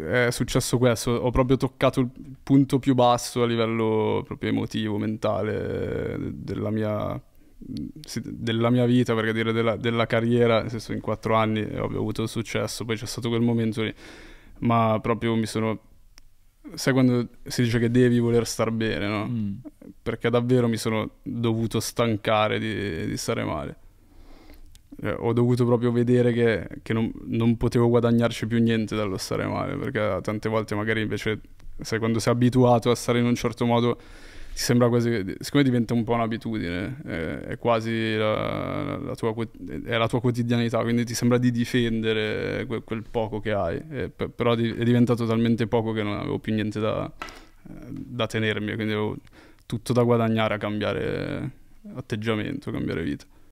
è successo questo, ho proprio toccato il punto più basso a livello proprio emotivo, mentale della mia, della mia vita, perché dire della, della carriera, nel senso in quattro anni ho avuto successo, poi c'è stato quel momento lì, ma proprio mi sono... Sai quando si dice che devi voler star bene, no? Mm. Perché davvero mi sono dovuto stancare di, di stare male. Eh, ho dovuto proprio vedere che, che non, non, potevo guadagnarci più niente dallo stare male, perché tante volte magari invece, sai, quando sei abituato a stare in un certo modo, ti sembra quasi, siccome diventa un po' un'abitudine, eh, è quasi la, la, tua, è la, tua, quotidianità, quindi ti sembra di difendere quel, quel poco che hai, eh, però è diventato talmente poco che non avevo più niente da, eh, da tenermi, quindi avevo tutto da guadagnare a cambiare atteggiamento, cambiare vita.